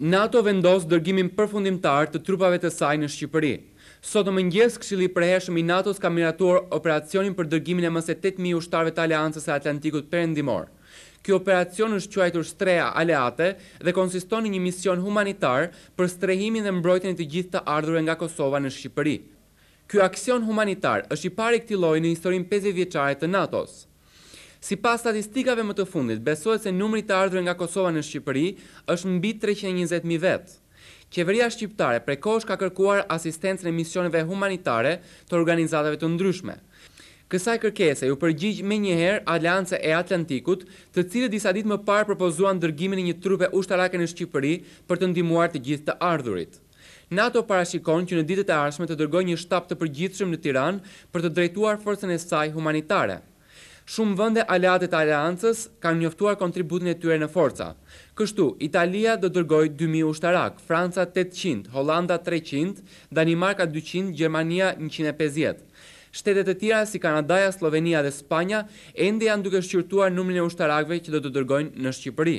NATO vendosë dërgimin përfundimtar të trupave të saj në Shqipëri. Sot në mëngjes këshili preheshëm i NATO s'ka miratuar operacionin për dërgimin e mëse 8.000 ushtarve të aleancës e Atlantikut për endimor. Kjo operacion është quajtur streja aleate dhe konsiston një mision humanitar për strehimin dhe mbrojtjen të gjithë të ardhur e nga Kosova në Shqipëri. Kjo aksion humanitar është i pari këtiloj në historin 50 vjeqare të nato Si pas statistikave më të fundit, besohet se numri të ardhre nga Kosova në Shqipëri është mbi 320.000 vetë. Kjeveria Shqiptare prekosh ka kërkuar asistencën e misioneve humanitare të organizatave të ndryshme. Kësaj kërkese ju përgjigj me njëherë Alianca e Atlantikut, të cilë disa dit më parë propozuan dërgimin një trupe ushtarake në Shqipëri për të ndimuar të gjithë të ardhurit. NATO parashikon që në ditët e arshme të dërgoj një shtap të përgjithshëm në Tiran për të drejtuar forësën e saj humanitare. Shumë vënde aliatet aliancës kanë njoftuar kontributin e tyre në forca. Kështu, Italia do dërgoj 2.000 ushtarak, Franca 800, Holanda 300, Danimarka 200, Gjermania 150. Shtetet e tira si Kanadaja, Slovenia dhe Spanja endi janë duke shqyrtuar numrin e ushtarakve që do të dërgojnë në Shqipëri.